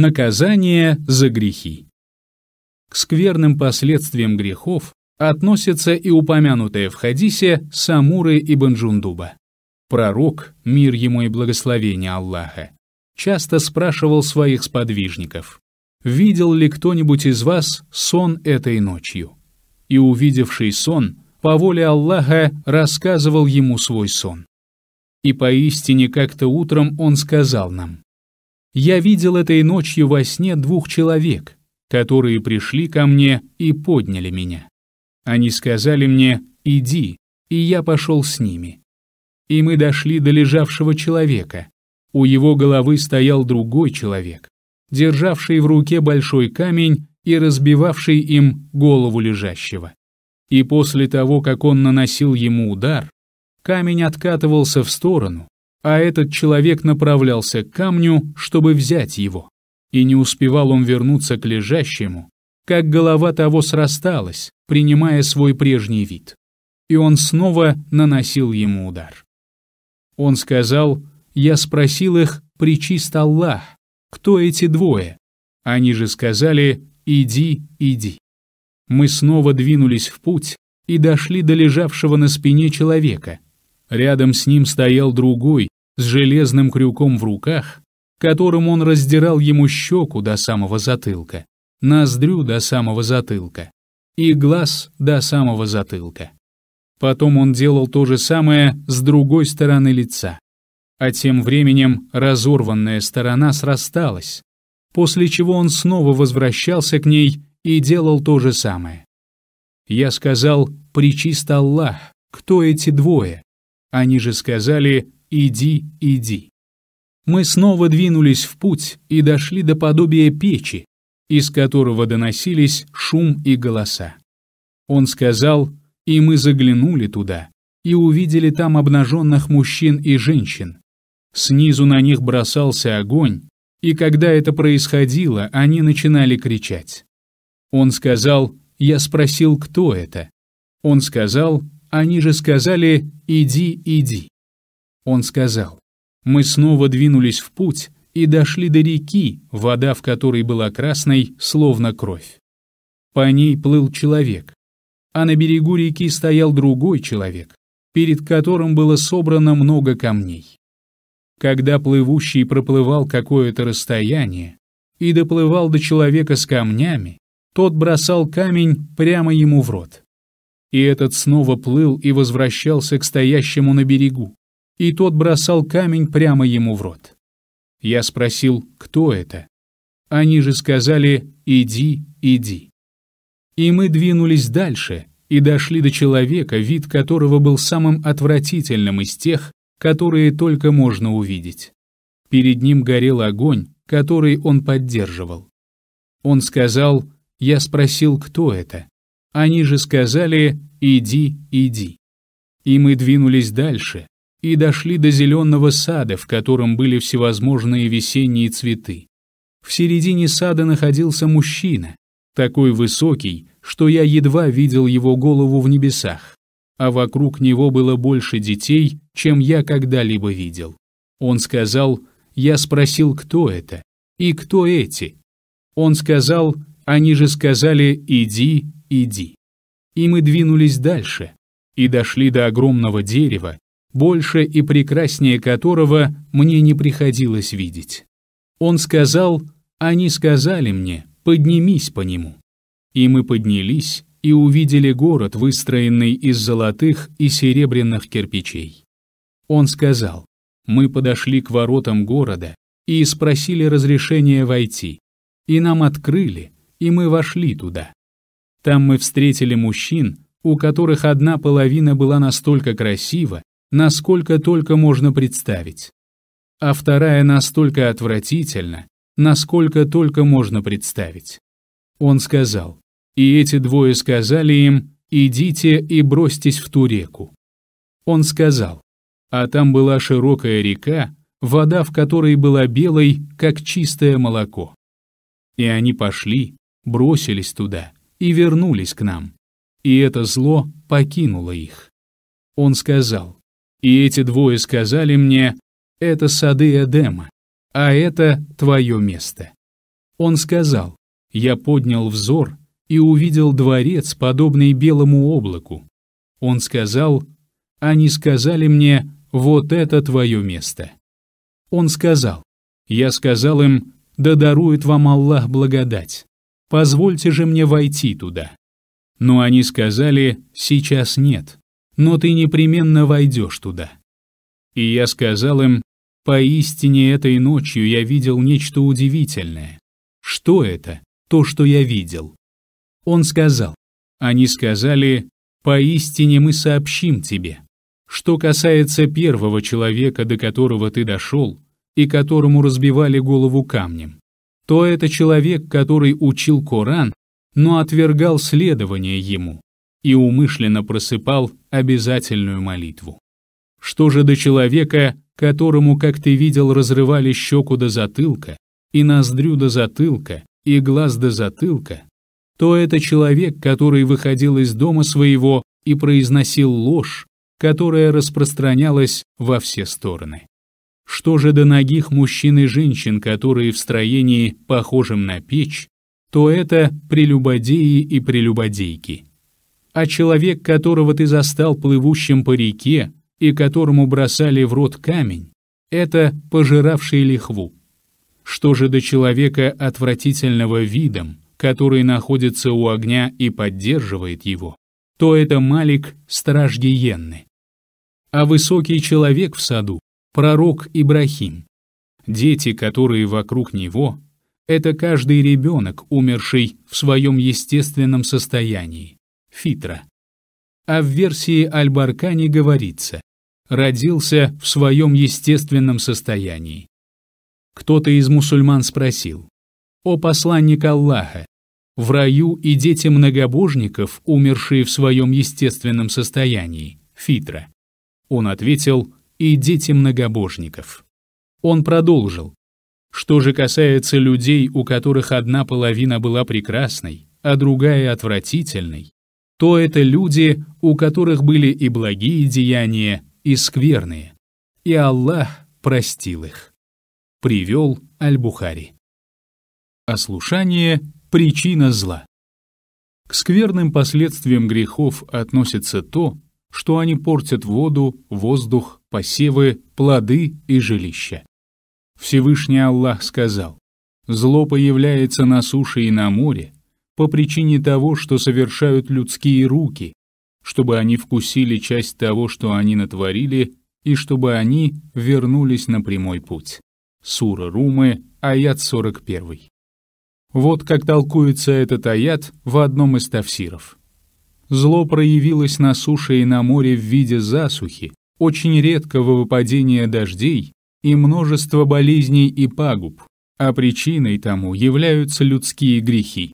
Наказание за грехи. К скверным последствиям грехов относятся и упомянутые в хадисе Самуры и Банджундуба. Пророк, мир ему и благословение Аллаха, часто спрашивал своих сподвижников, «Видел ли кто-нибудь из вас сон этой ночью?» И увидевший сон, по воле Аллаха рассказывал ему свой сон. И поистине как-то утром он сказал нам, я видел этой ночью во сне двух человек, которые пришли ко мне и подняли меня. Они сказали мне «иди», и я пошел с ними. И мы дошли до лежавшего человека. У его головы стоял другой человек, державший в руке большой камень и разбивавший им голову лежащего. И после того, как он наносил ему удар, камень откатывался в сторону, а этот человек направлялся к камню, чтобы взять его. И не успевал он вернуться к лежащему, как голова того срасталась, принимая свой прежний вид. И он снова наносил ему удар. Он сказал, «Я спросил их, причист Аллах, кто эти двое?» Они же сказали, «Иди, иди». Мы снова двинулись в путь и дошли до лежавшего на спине человека, Рядом с ним стоял другой, с железным крюком в руках, которым он раздирал ему щеку до самого затылка, ноздрю до самого затылка и глаз до самого затылка. Потом он делал то же самое с другой стороны лица. А тем временем разорванная сторона срасталась, после чего он снова возвращался к ней и делал то же самое. Я сказал «Причист Аллах, кто эти двое?» Они же сказали «иди, иди». Мы снова двинулись в путь и дошли до подобия печи, из которого доносились шум и голоса. Он сказал, и мы заглянули туда, и увидели там обнаженных мужчин и женщин. Снизу на них бросался огонь, и когда это происходило, они начинали кричать. Он сказал, я спросил, кто это. Он сказал, они же сказали «иди, иди». Он сказал, «Мы снова двинулись в путь и дошли до реки, вода в которой была красной, словно кровь. По ней плыл человек, а на берегу реки стоял другой человек, перед которым было собрано много камней. Когда плывущий проплывал какое-то расстояние и доплывал до человека с камнями, тот бросал камень прямо ему в рот. И этот снова плыл и возвращался к стоящему на берегу. И тот бросал камень прямо ему в рот. Я спросил, кто это? Они же сказали «иди, иди». И мы двинулись дальше и дошли до человека, вид которого был самым отвратительным из тех, которые только можно увидеть. Перед ним горел огонь, который он поддерживал. Он сказал, я спросил, кто это. Они же сказали «иди, иди». И мы двинулись дальше и дошли до зеленого сада, в котором были всевозможные весенние цветы. В середине сада находился мужчина, такой высокий, что я едва видел его голову в небесах, а вокруг него было больше детей, чем я когда-либо видел. Он сказал, я спросил, кто это и кто эти. Он сказал, они же сказали, иди, иди». И мы двинулись дальше и дошли до огромного дерева, больше и прекраснее которого мне не приходилось видеть. Он сказал, они сказали мне, поднимись по нему. И мы поднялись и увидели город, выстроенный из золотых и серебряных кирпичей. Он сказал, мы подошли к воротам города и спросили разрешения войти, и нам открыли, и мы вошли туда. Там мы встретили мужчин, у которых одна половина была настолько красива, насколько только можно представить, а вторая настолько отвратительна, насколько только можно представить. Он сказал, и эти двое сказали им, «Идите и бросьтесь в ту реку». Он сказал, а там была широкая река, вода в которой была белой, как чистое молоко. И они пошли, бросились туда и вернулись к нам. И это зло покинуло их. Он сказал, и эти двое сказали мне, это сады Эдема, а это твое место. Он сказал, я поднял взор и увидел дворец, подобный белому облаку. Он сказал, они сказали мне, вот это твое место. Он сказал, я сказал им, да дарует вам Аллах благодать позвольте же мне войти туда». Но они сказали, «Сейчас нет, но ты непременно войдешь туда». И я сказал им, «Поистине этой ночью я видел нечто удивительное. Что это, то, что я видел?» Он сказал, «Они сказали, поистине мы сообщим тебе. Что касается первого человека, до которого ты дошел, и которому разбивали голову камнем, то это человек, который учил Коран, но отвергал следование ему и умышленно просыпал обязательную молитву. Что же до человека, которому, как ты видел, разрывали щеку до затылка, и ноздрю до затылка, и глаз до затылка, то это человек, который выходил из дома своего и произносил ложь, которая распространялась во все стороны. Что же до ногих мужчин и женщин, которые в строении, похожем на печь, то это прелюбодеи и прелюбодейки. А человек, которого ты застал плывущим по реке и которому бросали в рот камень, это пожиравший лихву. Что же до человека отвратительного видом, который находится у огня и поддерживает его, то это малик стражгиенны. А высокий человек в саду пророк Ибрахим. Дети, которые вокруг него, это каждый ребенок, умерший в своем естественном состоянии, фитра. А в версии Аль-Баркани говорится «родился в своем естественном состоянии». Кто-то из мусульман спросил «О посланник Аллаха, в раю и дети многобожников, умершие в своем естественном состоянии, фитра?» Он ответил и дети многобожников. Он продолжил. Что же касается людей, у которых одна половина была прекрасной, а другая отвратительной, то это люди, у которых были и благие деяния, и скверные. И Аллах простил их. Привел Аль-Бухари. Ослушание — причина зла. К скверным последствиям грехов относится то, что они портят воду, воздух, посевы, плоды и жилища. Всевышний Аллах сказал, «Зло появляется на суше и на море по причине того, что совершают людские руки, чтобы они вкусили часть того, что они натворили, и чтобы они вернулись на прямой путь». Сура Румы, аят 41. Вот как толкуется этот аят в одном из тафсиров. Зло проявилось на суше и на море в виде засухи, очень редкого выпадения дождей и множество болезней и пагуб, а причиной тому являются людские грехи.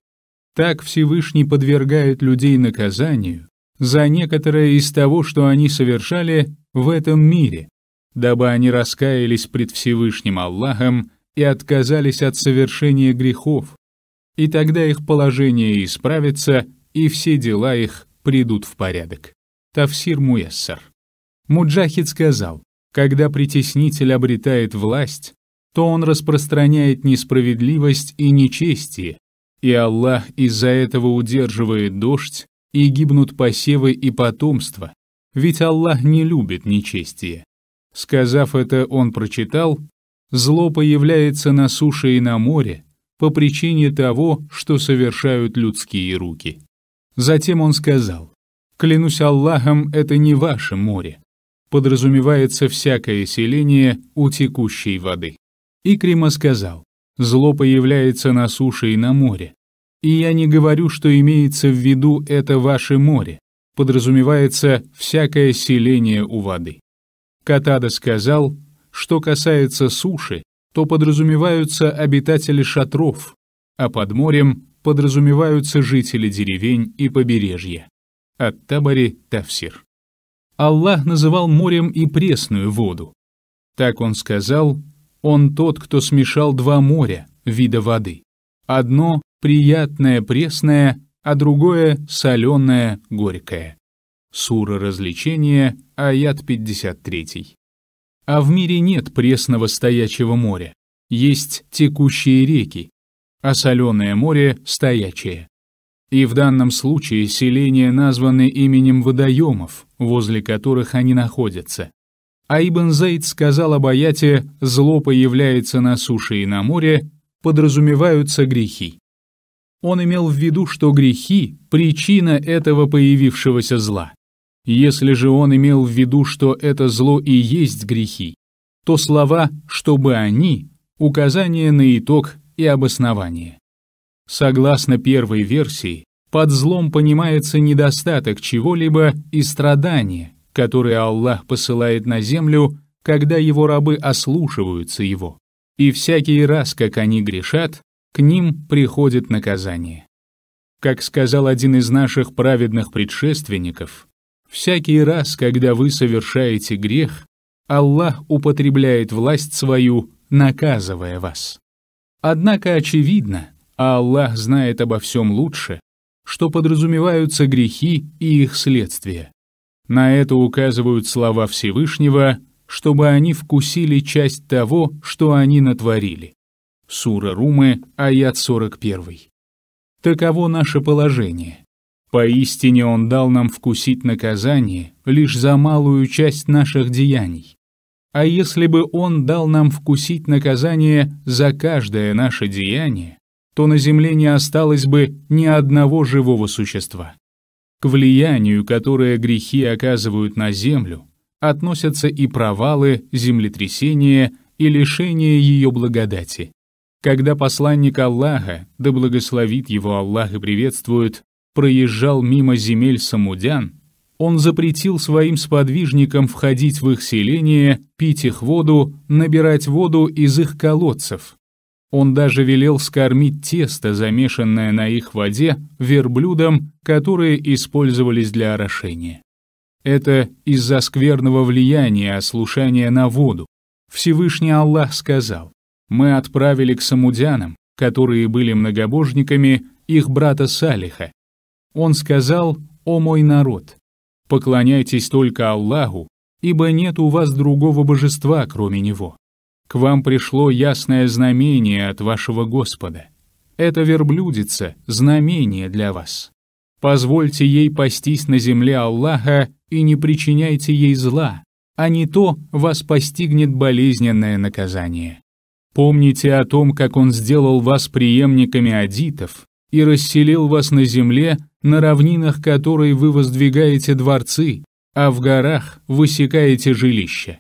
Так Всевышний подвергает людей наказанию за некоторое из того, что они совершали в этом мире, дабы они раскаялись пред Всевышним Аллахом и отказались от совершения грехов, и тогда их положение исправится, и все дела их придут в порядок. Тафсир Муяссар Муджахид сказал, когда притеснитель обретает власть, то он распространяет несправедливость и нечестие, и Аллах из-за этого удерживает дождь, и гибнут посевы и потомство, ведь Аллах не любит нечестие. Сказав это, он прочитал, «Зло появляется на суше и на море по причине того, что совершают людские руки». Затем он сказал, «Клянусь Аллахом, это не ваше море, подразумевается всякое селение у текущей воды. Икрима сказал, зло появляется на суше и на море. И я не говорю, что имеется в виду это ваше море, подразумевается всякое селение у воды. Катада сказал, что касается суши, то подразумеваются обитатели шатров, а под морем подразумеваются жители деревень и побережья. От Табари Тавсир. Аллах называл морем и пресную воду. Так он сказал, «Он тот, кто смешал два моря, вида воды. Одно — приятное, пресное, а другое — соленое, горькое». Сура развлечения, аят 53. А в мире нет пресного стоячего моря, есть текущие реки, а соленое море — стоячее. И в данном случае селения названы именем водоемов, возле которых они находятся. А Ибн Зейд сказал об аяте «зло появляется на суше и на море, подразумеваются грехи». Он имел в виду, что грехи – причина этого появившегося зла. Если же он имел в виду, что это зло и есть грехи, то слова «чтобы они» — указание на итог и обоснование. Согласно первой версии, под злом понимается недостаток чего-либо и страдание, которые Аллах посылает на землю, когда его рабы ослушиваются его. И всякий раз, как они грешат, к ним приходит наказание. Как сказал один из наших праведных предшественников, «Всякий раз, когда вы совершаете грех, Аллах употребляет власть свою, наказывая вас». Однако очевидно, а Аллах знает обо всем лучше, что подразумеваются грехи и их следствия. На это указывают слова Всевышнего, чтобы они вкусили часть того, что они натворили. Сура Румы, аят 41. Таково наше положение. Поистине Он дал нам вкусить наказание лишь за малую часть наших деяний. А если бы Он дал нам вкусить наказание за каждое наше деяние, то на Земле не осталось бы ни одного живого существа. К влиянию, которое грехи оказывают на Землю, относятся и провалы, землетрясения и лишение ее благодати. Когда посланник Аллаха, да благословит его Аллах и приветствует, проезжал мимо земель самудян, он запретил своим сподвижникам входить в их селение, пить их воду, набирать воду из их колодцев, он даже велел скормить тесто, замешанное на их воде, верблюдам, которые использовались для орошения. Это из-за скверного влияния ослушания на воду. Всевышний Аллах сказал, «Мы отправили к самудянам, которые были многобожниками, их брата Салиха. Он сказал, «О мой народ, поклоняйтесь только Аллаху, ибо нет у вас другого божества, кроме Него». К вам пришло ясное знамение от вашего Господа. Это верблюдица, знамение для вас. Позвольте ей пастись на земле Аллаха и не причиняйте ей зла, а не то вас постигнет болезненное наказание. Помните о том, как он сделал вас преемниками адитов и расселил вас на земле, на равнинах которой вы воздвигаете дворцы, а в горах высекаете жилища.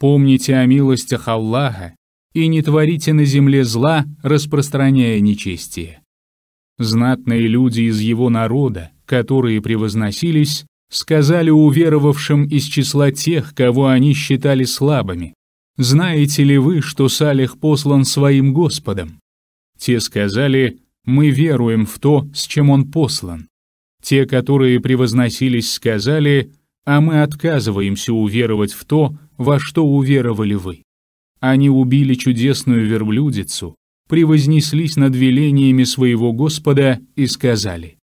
Помните о милостях Аллаха и не творите на земле зла, распространяя нечестие. Знатные люди из его народа, которые превозносились, сказали уверовавшим из числа тех, кого они считали слабыми, «Знаете ли вы, что Салих послан своим Господом?» Те сказали, «Мы веруем в то, с чем он послан». Те, которые превозносились, сказали, а мы отказываемся уверовать в то, во что уверовали вы. Они убили чудесную верблюдицу, превознеслись над велениями своего Господа и сказали,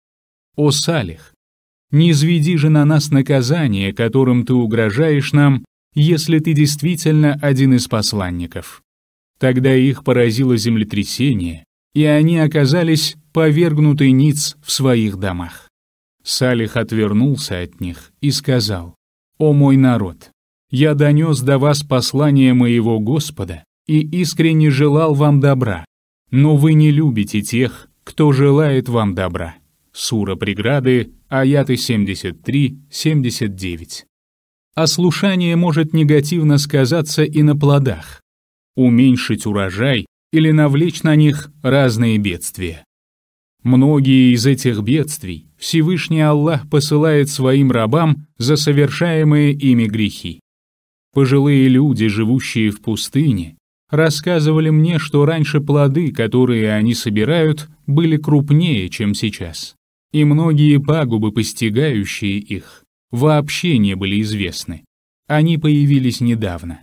«О Салих, не изведи же на нас наказание, которым ты угрожаешь нам, если ты действительно один из посланников». Тогда их поразило землетрясение, и они оказались повергнуты ниц в своих домах. Салих отвернулся от них и сказал, «О мой народ, я донес до вас послание моего Господа и искренне желал вам добра, но вы не любите тех, кто желает вам добра». Сура преграды, аяты 73-79. Ослушание может негативно сказаться и на плодах, уменьшить урожай или навлечь на них разные бедствия. Многие из этих бедствий Всевышний Аллах посылает своим рабам за совершаемые ими грехи. Пожилые люди, живущие в пустыне, рассказывали мне, что раньше плоды, которые они собирают, были крупнее, чем сейчас, и многие пагубы, постигающие их, вообще не были известны. Они появились недавно.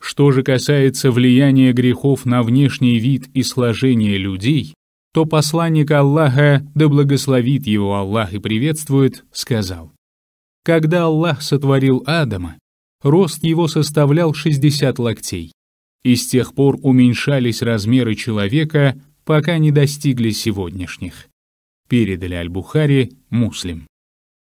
Что же касается влияния грехов на внешний вид и сложение людей, то посланник Аллаха, да благословит его Аллах и приветствует, сказал. Когда Аллах сотворил Адама, рост его составлял 60 локтей, и с тех пор уменьшались размеры человека, пока не достигли сегодняшних. Передали Аль-Бухари, муслим.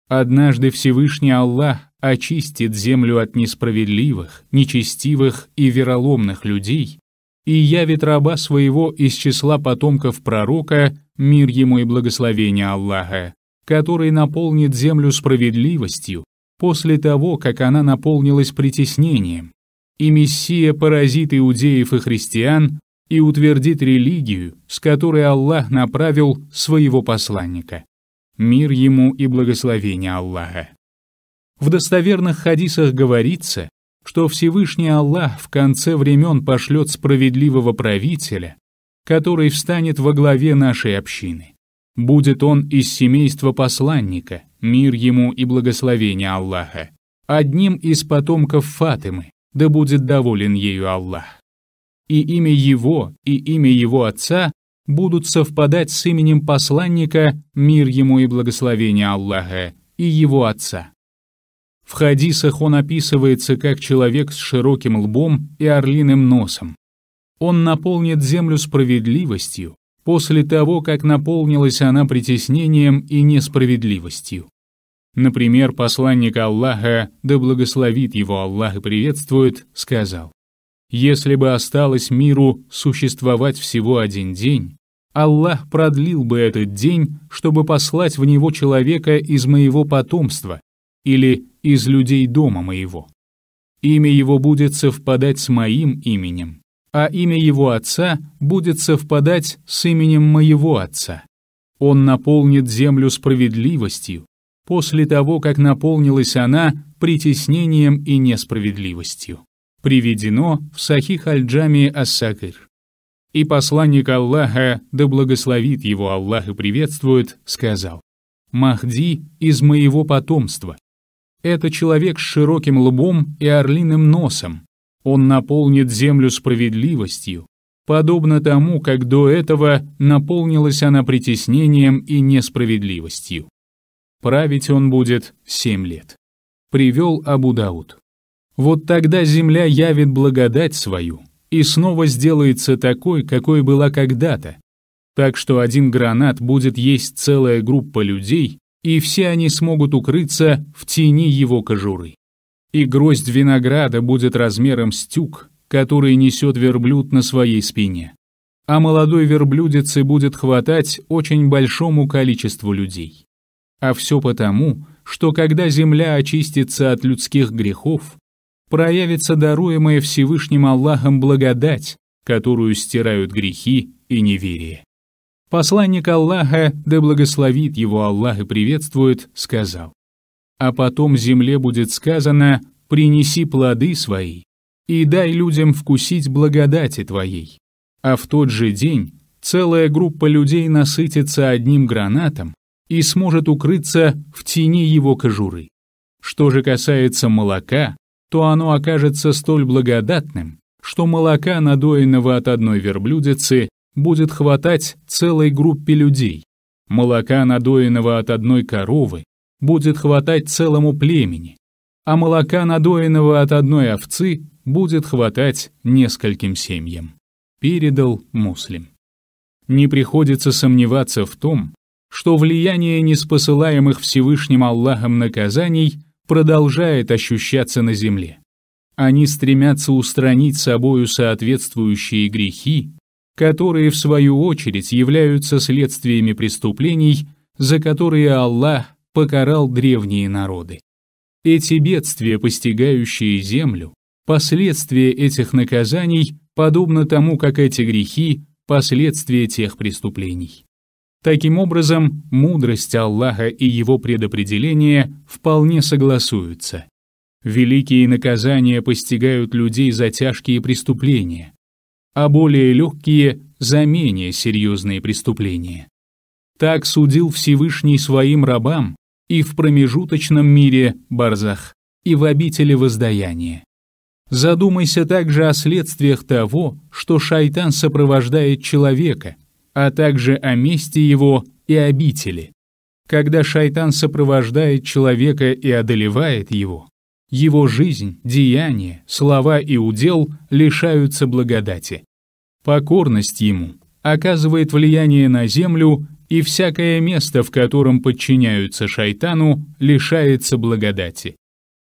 Однажды Всевышний Аллах очистит землю от несправедливых, нечестивых и вероломных людей, и явит раба своего из числа потомков пророка, мир ему и благословение Аллаха, который наполнит землю справедливостью после того, как она наполнилась притеснением. И Мессия поразит иудеев и христиан и утвердит религию, с которой Аллах направил своего посланника. Мир ему и благословение Аллаха. В достоверных хадисах говорится, что Всевышний Аллах в конце времен пошлет справедливого правителя, который встанет во главе нашей общины. Будет он из семейства посланника, мир ему и благословение Аллаха, одним из потомков Фатымы, да будет доволен ею Аллах. И имя его, и имя его отца будут совпадать с именем посланника, мир ему и благословение Аллаха, и его отца. В хадисах он описывается как человек с широким лбом и орлиным носом. Он наполнит землю справедливостью после того, как наполнилась она притеснением и несправедливостью. Например, посланник Аллаха, да благословит его Аллах и приветствует, сказал, «Если бы осталось миру существовать всего один день, Аллах продлил бы этот день, чтобы послать в него человека из моего потомства, или из людей дома моего. Имя его будет совпадать с моим именем, а имя его отца будет совпадать с именем моего отца. Он наполнит землю справедливостью, после того, как наполнилась она притеснением и несправедливостью. Приведено в Сахих Аль-Джами Ас-Сакыр. И посланник Аллаха, да благословит его Аллах и приветствует, сказал, «Махди из моего потомства, это человек с широким лбом и орлиным носом. Он наполнит землю справедливостью, подобно тому, как до этого наполнилась она притеснением и несправедливостью. Править он будет семь лет. Привел Абудауд. Вот тогда земля явит благодать свою и снова сделается такой, какой была когда-то, так что один гранат будет есть целая группа людей, и все они смогут укрыться в тени его кожуры. И гроздь винограда будет размером стюк, который несет верблюд на своей спине. А молодой верблюдицы будет хватать очень большому количеству людей. А все потому, что когда земля очистится от людских грехов, проявится даруемая Всевышним Аллахом благодать, которую стирают грехи и неверие. Посланник Аллаха, да благословит его Аллах и приветствует, сказал, «А потом земле будет сказано, принеси плоды свои, и дай людям вкусить благодати твоей. А в тот же день целая группа людей насытится одним гранатом и сможет укрыться в тени его кожуры. Что же касается молока, то оно окажется столь благодатным, что молока, надоенного от одной верблюдицы, будет хватать целой группе людей. Молока, надоенного от одной коровы, будет хватать целому племени. А молока, надоенного от одной овцы, будет хватать нескольким семьям. Передал Муслим. Не приходится сомневаться в том, что влияние неспосылаемых Всевышним Аллахом наказаний продолжает ощущаться на земле. Они стремятся устранить собою соответствующие грехи которые в свою очередь являются следствиями преступлений, за которые Аллах покарал древние народы. Эти бедствия, постигающие землю, последствия этих наказаний, подобно тому, как эти грехи – последствия тех преступлений. Таким образом, мудрость Аллаха и его предопределение вполне согласуются. Великие наказания постигают людей за тяжкие преступления, а более легкие – за менее серьезные преступления. Так судил Всевышний своим рабам и в промежуточном мире Барзах, и в обители воздаяния. Задумайся также о следствиях того, что шайтан сопровождает человека, а также о месте его и обители. Когда шайтан сопровождает человека и одолевает его, его жизнь, деяния, слова и удел лишаются благодати. Покорность ему оказывает влияние на землю, и всякое место, в котором подчиняются шайтану, лишается благодати.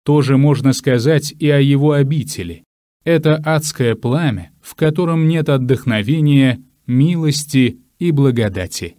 Тоже можно сказать и о его обители. Это адское пламя, в котором нет отдохновения, милости и благодати.